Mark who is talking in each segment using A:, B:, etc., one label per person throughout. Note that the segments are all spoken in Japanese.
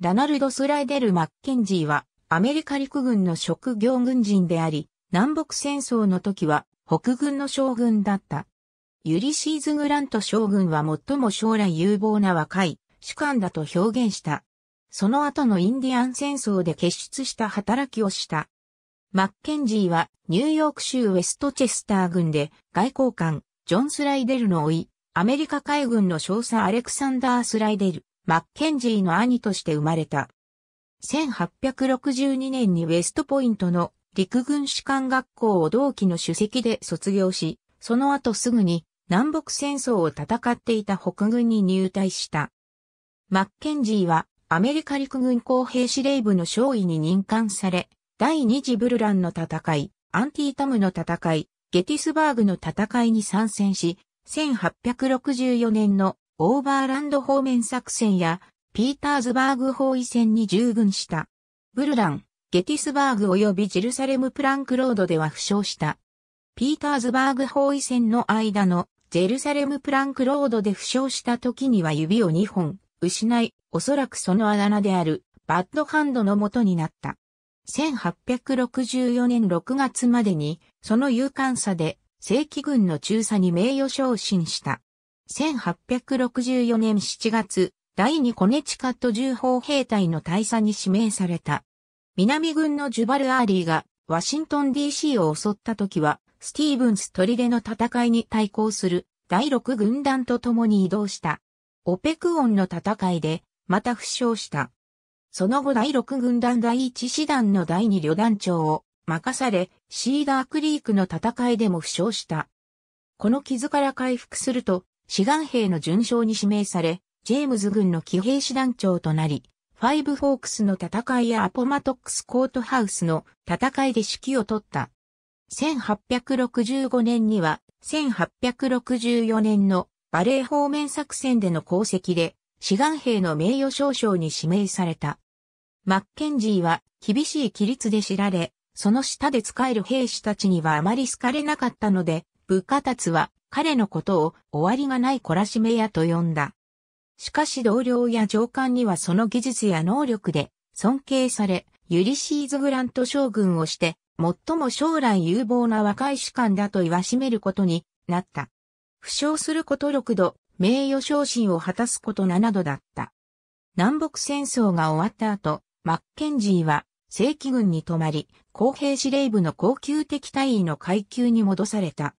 A: ラナルド・スライデル・マッケンジーは、アメリカ陸軍の職業軍人であり、南北戦争の時は、北軍の将軍だった。ユリシーズ・グラント将軍は最も将来有望な若い主官だと表現した。その後のインディアン戦争で結出した働きをした。マッケンジーはニューヨーク州ウェストチェスター軍で外交官ジョン・スライデルの甥、アメリカ海軍の少佐アレクサンダー・スライデルマッケンジーの兄として生まれた。1862年にウェストポイントの陸軍士官学校を同期の主席で卒業し、その後すぐに南北戦争を戦っていた北軍に入隊した。マッケンジーはアメリカ陸軍工兵司令部の少尉に任官され、第二次ブルランの戦い、アンティータムの戦い、ゲティスバーグの戦いに参戦し、1864年のオーバーランド方面作戦や、ピーターズバーグ包囲戦に従軍した。ブルラン、ゲティスバーグ及びジェルサレムプランクロードでは負傷した。ピーターズバーグ包囲戦の間のジェルサレムプランクロードで負傷した時には指を2本失い、おそらくそのあだ名であるバッドハンドの元になった。1864年6月までにその勇敢さで正規軍の中佐に名誉昇進した。1864年7月、第2コネチカット重砲兵隊の大佐に指名された。南軍のジュバル・アーリーがワシントン DC を襲った時は、スティーブンス砦の戦いに対抗する第6軍団と共に移動した。オペクオンの戦いで、また負傷した。その後第6軍団第1師団の第2旅団長を任され、シーダークリークの戦いでも負傷した。この傷から回復すると、志願兵の順将に指名され、ジェームズ軍の騎兵師団長となり、ファイブフォークスの戦いやアポマトックスコートハウスの戦いで指揮を取った。1865年には、1864年のバレー方面作戦での功績で、志願兵の名誉少将に指名された。マッケンジーは厳しい規律で知られ、その下で使える兵士たちにはあまり好かれなかったので、部下たちは彼のことを終わりがない懲らしめ屋と呼んだ。しかし同僚や上官にはその技術や能力で尊敬され、ユリシーズ・グラント将軍をして、最も将来有望な若い主官だと言わしめることになった。負傷すること6度、名誉昇進を果たすこと7度だった。南北戦争が終わった後、マッケンジーは正規軍に泊まり、公平司令部の高級敵隊員の階級に戻された。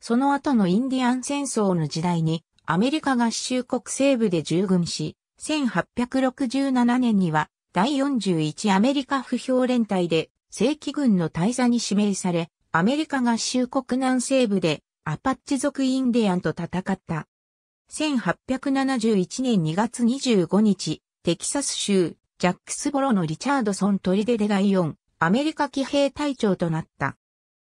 A: その後のインディアン戦争の時代に、アメリカ合衆国西部で従軍し、1867年には第41アメリカ不評連隊で正規軍の大佐に指名され、アメリカ合衆国南西部でアパッチ族インディアンと戦った。1871年2月25日、テキサス州ジャックスボロのリチャードソン・トリデで第4アメリカ騎兵隊長となった。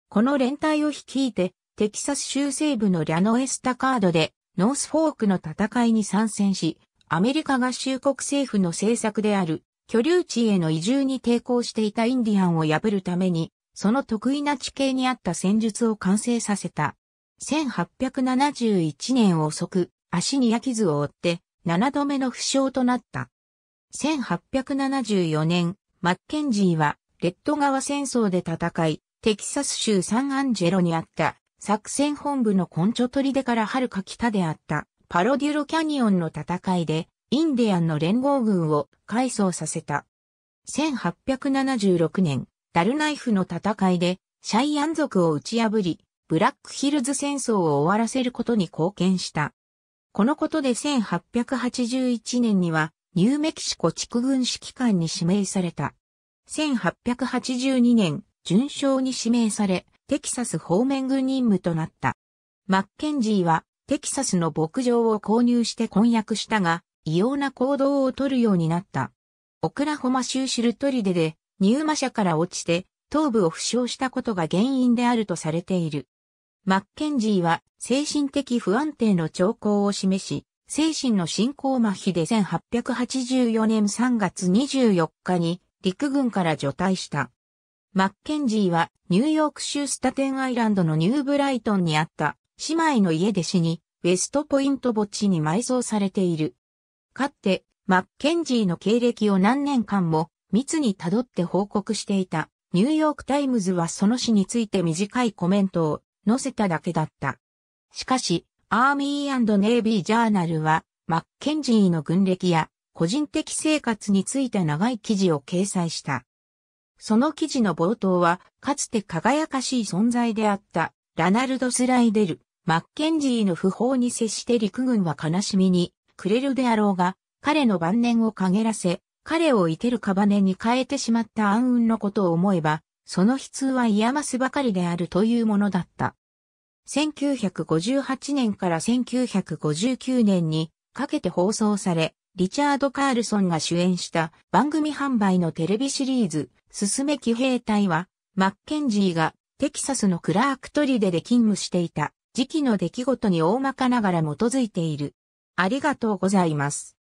A: この連隊を率いてテキサス州西部のリャノエスタカードで、ノースフォークの戦いに参戦し、アメリカ合衆国政府の政策である、居留地への移住に抵抗していたインディアンを破るために、その得意な地形にあった戦術を完成させた。1871年遅く、足に焼き図を負って、7度目の負傷となった。1874年、マッケンジーは、レッド川戦争で戦い、テキサス州サンアンジェロにあった作戦本部の根拠取り出から遥か北であったパロデュロキャニオンの戦いでインディアンの連合軍を改装させた。1876年、ダルナイフの戦いでシャイアン族を打ち破り、ブラックヒルズ戦争を終わらせることに貢献した。このことで1881年にはニューメキシコ地区軍指揮官に指名された。1882年、巡将に指名され、テキサス方面軍任務となった。マッケンジーはテキサスの牧場を購入して婚約したが、異様な行動をとるようになった。オクラホマ州シルトリデで、入馬社から落ちて、頭部を負傷したことが原因であるとされている。マッケンジーは、精神的不安定の兆候を示し、精神の進行麻痺で1884年3月24日に陸軍から除隊した。マッケンジーはニューヨーク州スタテンアイランドのニューブライトンにあった姉妹の家で死に、ウェストポイント墓地に埋葬されている。かつて、マッケンジーの経歴を何年間も密に辿って報告していた。ニューヨークタイムズはその死について短いコメントを載せただけだった。しかし、アーミーネイビージャーナルは、マッケンジーの軍歴や個人的生活について長い記事を掲載した。その記事の冒頭は、かつて輝かしい存在であった、ラナルド・スライデル、マッケンジーの不法に接して陸軍は悲しみにくれるであろうが、彼の晩年を陰らせ、彼を生けるネに変えてしまった暗雲のことを思えば、その悲痛は嫌ますばかりであるというものだった。1958年から1959年にかけて放送され、リチャード・カールソンが主演した番組販売のテレビシリーズ、すすめ騎兵隊は、マッケンジーがテキサスのクラークトリデで勤務していた時期の出来事に大まかながら基づいている。ありがとうございます。